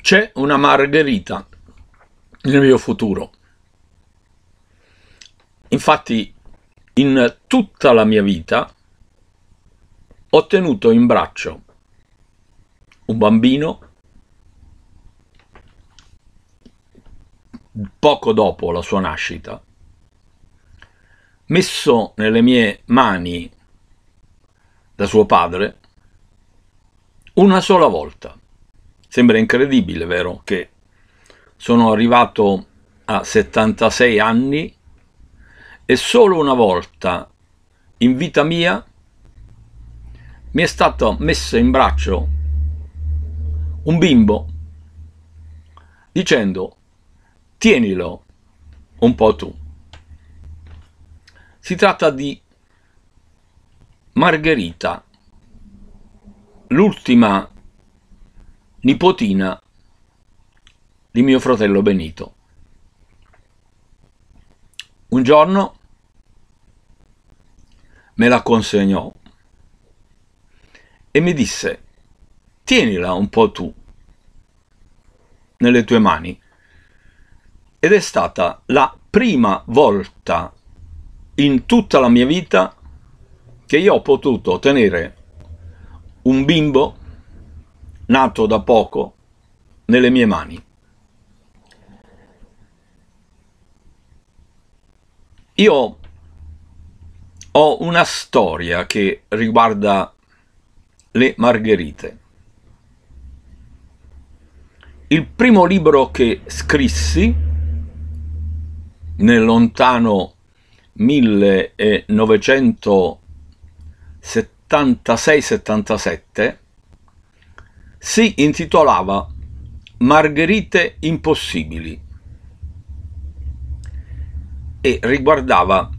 C'è una margherita nel mio futuro. Infatti, in tutta la mia vita ho tenuto in braccio un bambino poco dopo la sua nascita, messo nelle mie mani da suo padre una sola volta. Sembra incredibile, vero? Che sono arrivato a 76 anni e solo una volta in vita mia mi è stato messo in braccio un bimbo dicendo tienilo un po' tu. Si tratta di Margherita, l'ultima nipotina di mio fratello Benito. Un giorno me la consegnò e mi disse, tienila un po' tu nelle tue mani. Ed è stata la prima volta in tutta la mia vita che io ho potuto tenere un bimbo nato da poco nelle mie mani. Io ho una storia che riguarda le margherite. Il primo libro che scrissi nel lontano 1976-77 si intitolava Margherite impossibili e riguardava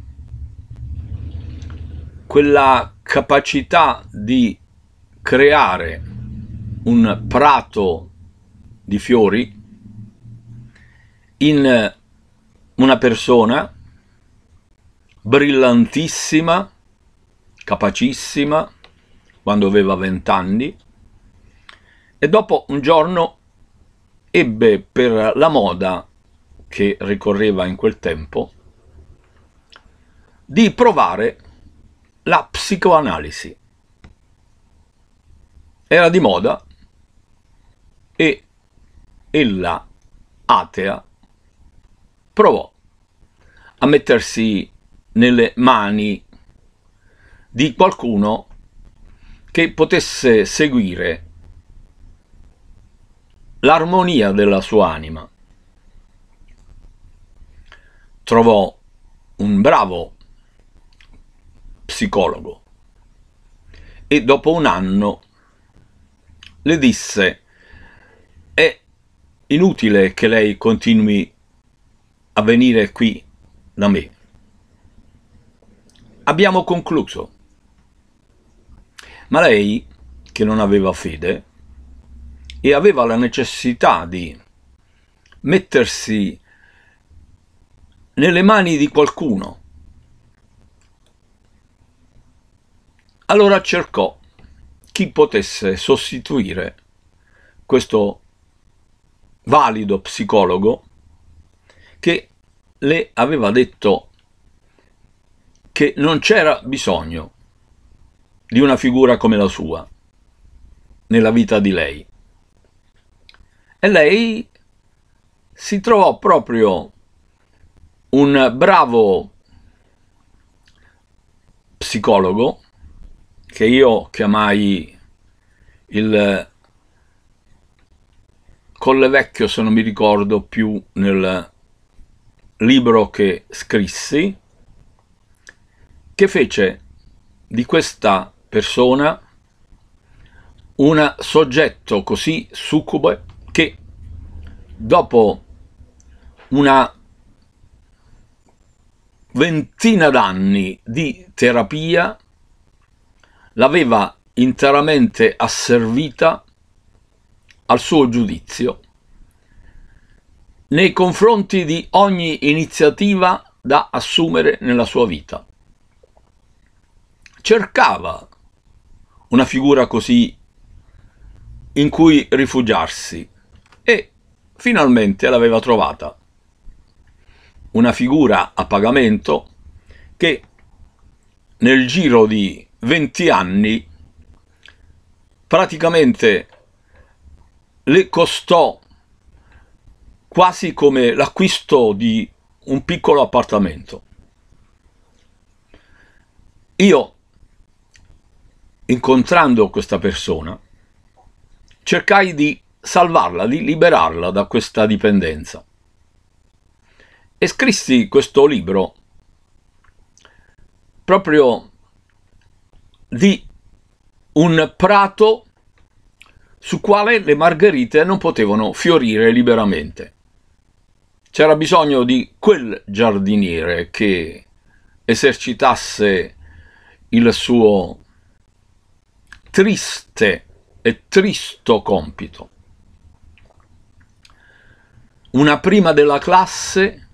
quella capacità di creare un prato di fiori in una persona brillantissima, capacissima, quando aveva vent'anni, e dopo un giorno ebbe per la moda che ricorreva in quel tempo di provare la psicoanalisi. Era di moda e ella, atea, provò a mettersi nelle mani di qualcuno che potesse seguire l'armonia della sua anima. Trovò un bravo psicologo e dopo un anno le disse è inutile che lei continui a venire qui da me. Abbiamo concluso. Ma lei, che non aveva fede, e aveva la necessità di mettersi nelle mani di qualcuno. Allora cercò chi potesse sostituire questo valido psicologo che le aveva detto che non c'era bisogno di una figura come la sua nella vita di lei e lei si trovò proprio un bravo psicologo che io chiamai il Colle Vecchio se non mi ricordo più nel libro che scrissi che fece di questa persona un soggetto così succube che dopo una ventina d'anni di terapia l'aveva interamente asservita al suo giudizio nei confronti di ogni iniziativa da assumere nella sua vita. Cercava una figura così in cui rifugiarsi, e finalmente l'aveva trovata. Una figura a pagamento che nel giro di 20 anni praticamente le costò quasi come l'acquisto di un piccolo appartamento. Io, incontrando questa persona, cercai di salvarla, di liberarla da questa dipendenza. E scrissi questo libro proprio di un prato su quale le margherite non potevano fiorire liberamente. C'era bisogno di quel giardiniere che esercitasse il suo triste e tristo compito una prima della classe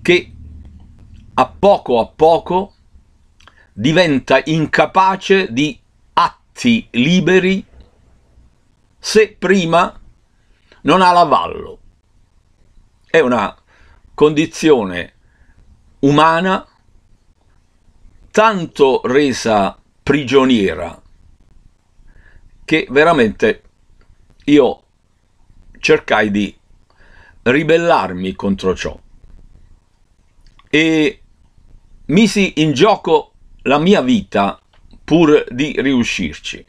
che a poco a poco diventa incapace di atti liberi se prima non ha l'avallo. È una condizione umana tanto resa prigioniera che veramente io cercai di ribellarmi contro ciò e misi in gioco la mia vita pur di riuscirci.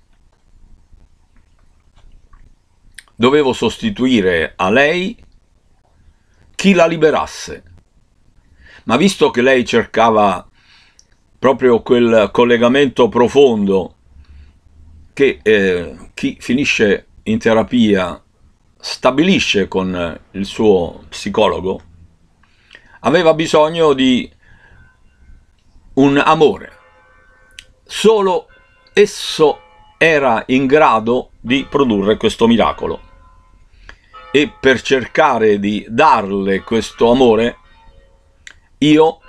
Dovevo sostituire a lei chi la liberasse, ma visto che lei cercava proprio quel collegamento profondo che eh, chi finisce in terapia stabilisce con il suo psicologo, aveva bisogno di un amore. Solo esso era in grado di produrre questo miracolo. E per cercare di darle questo amore, io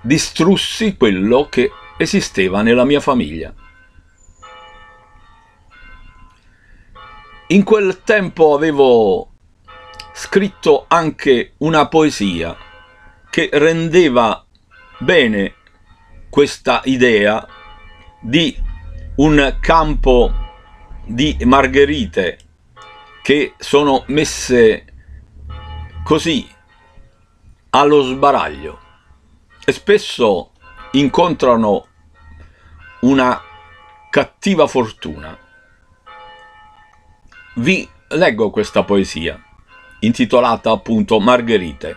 distrussi quello che esisteva nella mia famiglia. In quel tempo avevo scritto anche una poesia che rendeva bene questa idea di un campo di margherite che sono messe così allo sbaraglio e spesso incontrano una cattiva fortuna. Vi leggo questa poesia, intitolata appunto Margherite.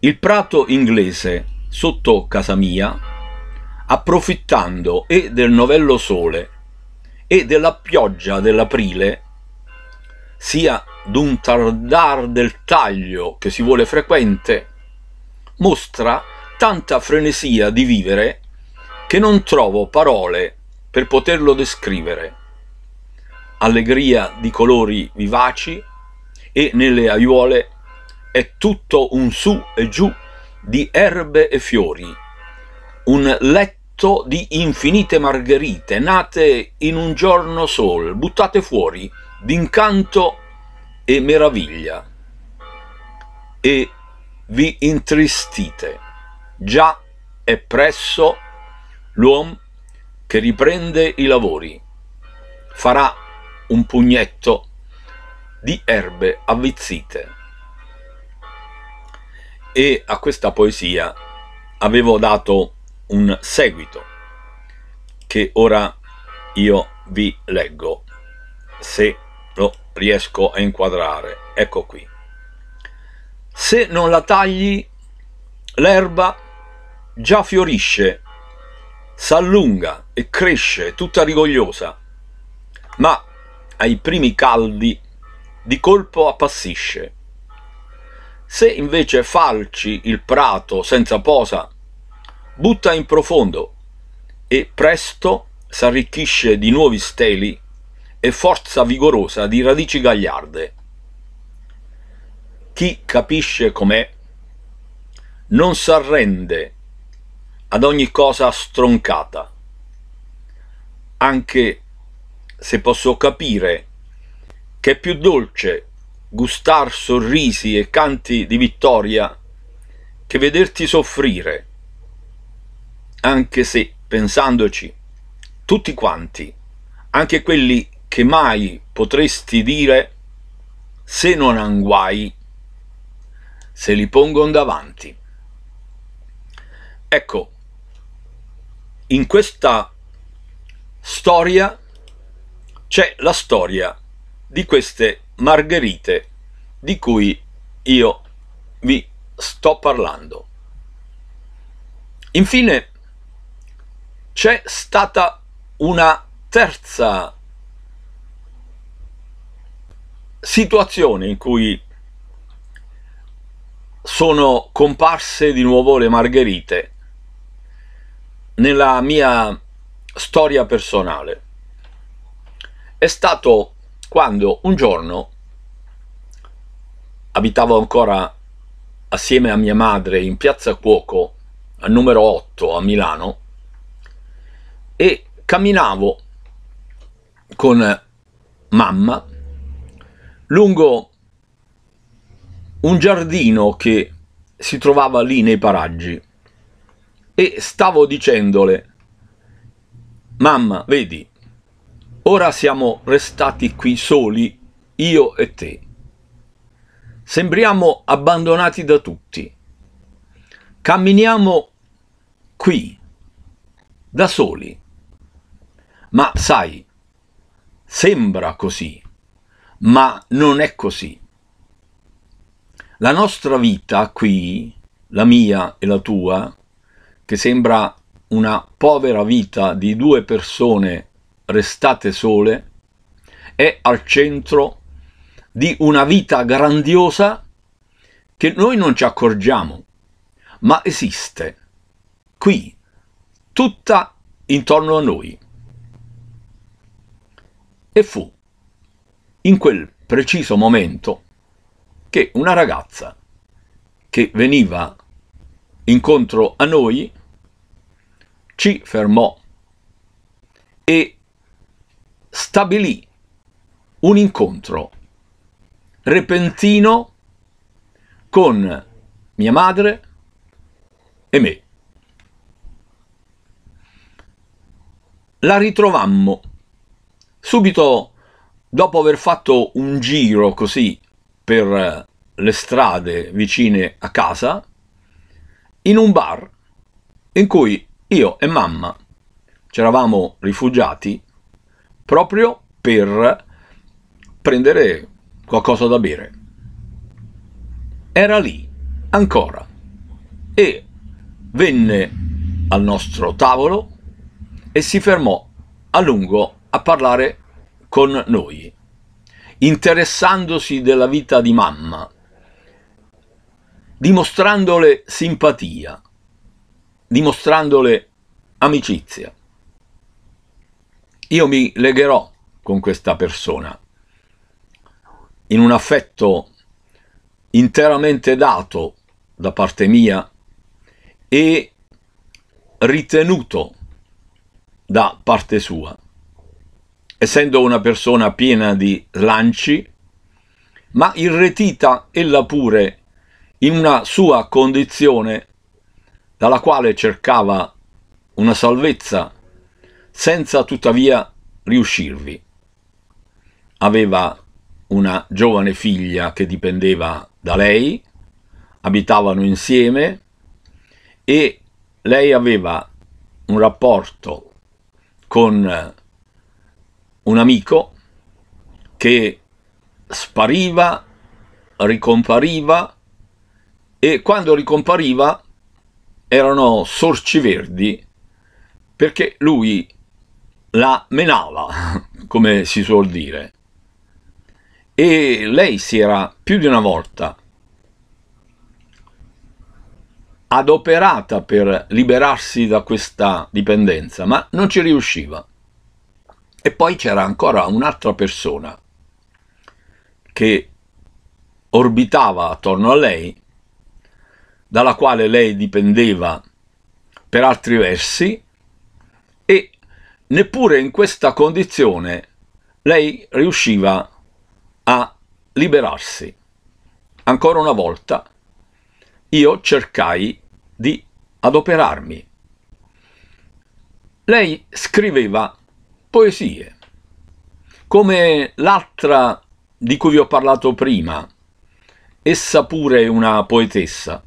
Il prato inglese sotto casa mia, approfittando e del novello sole e della pioggia dell'aprile, sia d'un tardar del taglio che si vuole frequente, mostra tanta frenesia di vivere che non trovo parole per poterlo descrivere allegria di colori vivaci e nelle aiuole è tutto un su e giù di erbe e fiori, un letto di infinite margherite nate in un giorno sol, buttate fuori d'incanto e meraviglia. E vi intristite, già è presso l'uomo che riprende i lavori, farà un pugnetto di erbe avvizzite. E a questa poesia avevo dato un seguito che ora io vi leggo se lo riesco a inquadrare ecco qui se non la tagli l'erba già fiorisce s'allunga e cresce tutta rigogliosa ma ai primi caldi di colpo appassisce. Se invece falci il prato senza posa, butta in profondo e presto s'arricchisce di nuovi steli e forza vigorosa di radici gagliarde. Chi capisce com'è non s'arrende ad ogni cosa stroncata, anche se posso capire che è più dolce gustar sorrisi e canti di vittoria che vederti soffrire anche se pensandoci tutti quanti anche quelli che mai potresti dire se non han guai se li pongono davanti ecco in questa storia c'è la storia di queste margherite di cui io vi sto parlando. Infine c'è stata una terza situazione in cui sono comparse di nuovo le margherite nella mia storia personale è stato quando un giorno abitavo ancora assieme a mia madre in piazza Cuoco al numero 8 a Milano e camminavo con mamma lungo un giardino che si trovava lì nei paraggi e stavo dicendole mamma vedi Ora siamo restati qui soli, io e te. Sembriamo abbandonati da tutti. Camminiamo qui, da soli. Ma sai, sembra così, ma non è così. La nostra vita qui, la mia e la tua, che sembra una povera vita di due persone Restate sole è al centro di una vita grandiosa che noi non ci accorgiamo, ma esiste qui, tutta intorno a noi. E fu in quel preciso momento che una ragazza che veniva incontro a noi ci fermò e stabilì un incontro repentino con mia madre e me. La ritrovammo subito dopo aver fatto un giro così per le strade vicine a casa, in un bar in cui io e mamma eravamo rifugiati proprio per prendere qualcosa da bere. Era lì, ancora, e venne al nostro tavolo e si fermò a lungo a parlare con noi, interessandosi della vita di mamma, dimostrandole simpatia, dimostrandole amicizia io mi legherò con questa persona in un affetto interamente dato da parte mia e ritenuto da parte sua, essendo una persona piena di lanci, ma irretita ella pure in una sua condizione dalla quale cercava una salvezza senza tuttavia riuscirvi. Aveva una giovane figlia che dipendeva da lei, abitavano insieme e lei aveva un rapporto con un amico che spariva, ricompariva e quando ricompariva erano sorci verdi perché lui la menava, come si suol dire. E lei si era più di una volta adoperata per liberarsi da questa dipendenza, ma non ci riusciva. E poi c'era ancora un'altra persona che orbitava attorno a lei, dalla quale lei dipendeva per altri versi e Neppure in questa condizione lei riusciva a liberarsi. Ancora una volta io cercai di adoperarmi. Lei scriveva poesie, come l'altra di cui vi ho parlato prima, essa pure una poetessa.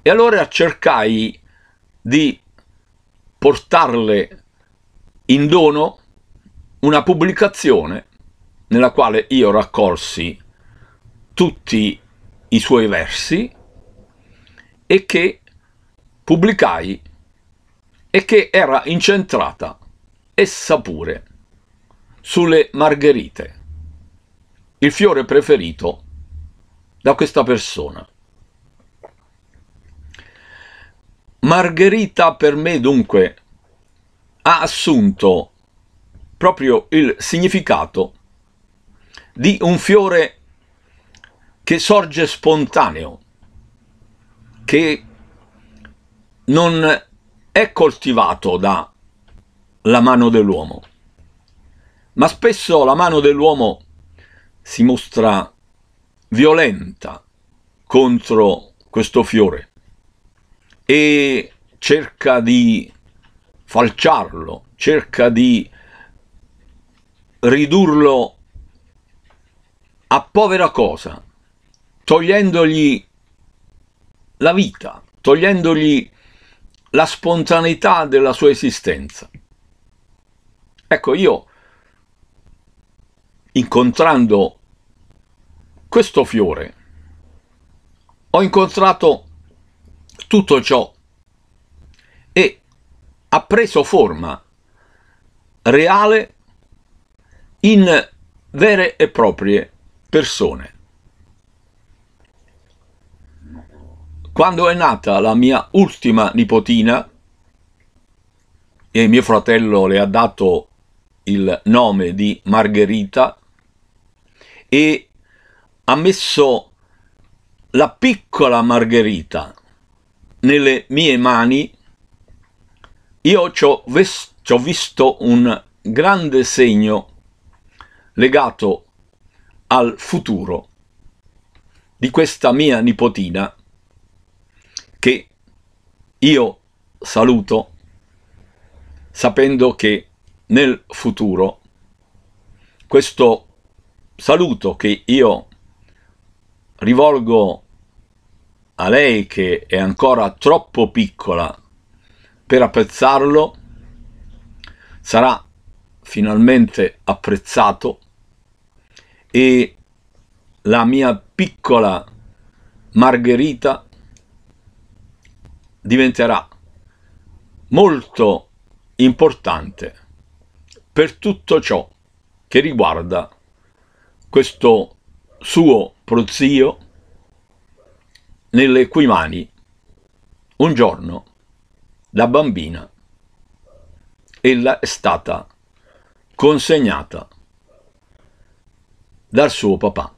E allora cercai di portarle in dono una pubblicazione nella quale io raccolsi tutti i suoi versi e che pubblicai e che era incentrata essa pure sulle margherite, il fiore preferito da questa persona. Margherita per me dunque ha assunto proprio il significato di un fiore che sorge spontaneo, che non è coltivato dalla mano dell'uomo, ma spesso la mano dell'uomo si mostra violenta contro questo fiore e cerca di falciarlo, cerca di ridurlo a povera cosa, togliendogli la vita, togliendogli la spontaneità della sua esistenza. Ecco, io incontrando questo fiore ho incontrato tutto ciò ha preso forma reale in vere e proprie persone. Quando è nata la mia ultima nipotina, e mio fratello le ha dato il nome di Margherita, e ha messo la piccola Margherita nelle mie mani, io ci ho, ves- visto un grande segno legato al futuro di questa mia nipotina che io saluto sapendo che nel futuro questo saluto che io rivolgo a lei che è ancora troppo piccola per apprezzarlo sarà finalmente apprezzato e la mia piccola Margherita diventerà molto importante per tutto ciò che riguarda questo suo prozio nelle cui mani un giorno da bambina. Ella è stata consegnata dal suo papà.